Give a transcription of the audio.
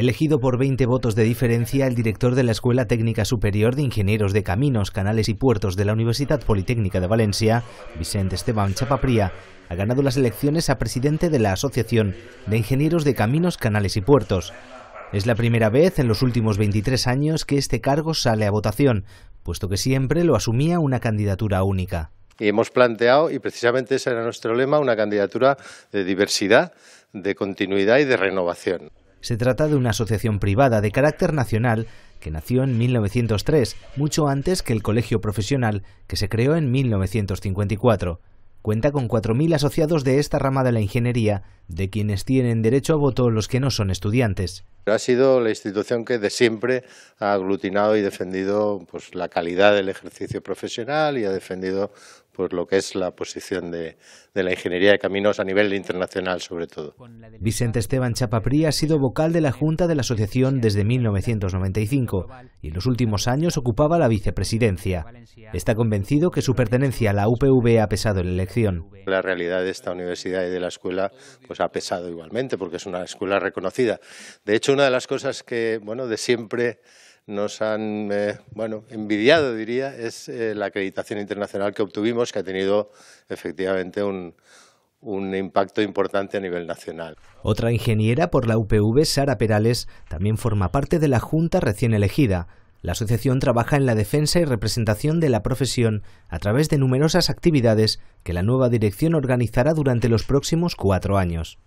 Elegido por 20 votos de diferencia, el director de la Escuela Técnica Superior de Ingenieros de Caminos, Canales y Puertos de la Universidad Politécnica de Valencia, Vicente Esteban Chapapría, ha ganado las elecciones a presidente de la Asociación de Ingenieros de Caminos, Canales y Puertos. Es la primera vez en los últimos 23 años que este cargo sale a votación, puesto que siempre lo asumía una candidatura única. Y hemos planteado, y precisamente ese era nuestro lema, una candidatura de diversidad, de continuidad y de renovación. Se trata de una asociación privada de carácter nacional que nació en 1903, mucho antes que el Colegio Profesional, que se creó en 1954. Cuenta con 4.000 asociados de esta rama de la ingeniería, de quienes tienen derecho a voto los que no son estudiantes. Ha sido la institución que de siempre ha aglutinado y defendido pues, la calidad del ejercicio profesional y ha defendido pues, lo que es la posición de, de la ingeniería de caminos a nivel internacional sobre todo. Vicente Esteban Chapaprí ha sido vocal de la Junta de la Asociación desde 1995 y en los últimos años ocupaba la vicepresidencia. Está convencido que su pertenencia a la UPV ha pesado en la elección. La realidad de esta universidad y de la escuela pues, ha pesado igualmente porque es una escuela reconocida. De hecho, una de las cosas que, bueno, de siempre nos han, eh, bueno, envidiado, diría, es eh, la acreditación internacional que obtuvimos, que ha tenido efectivamente un, un impacto importante a nivel nacional. Otra ingeniera por la UPV, Sara Perales, también forma parte de la Junta recién elegida. La asociación trabaja en la defensa y representación de la profesión a través de numerosas actividades que la nueva dirección organizará durante los próximos cuatro años.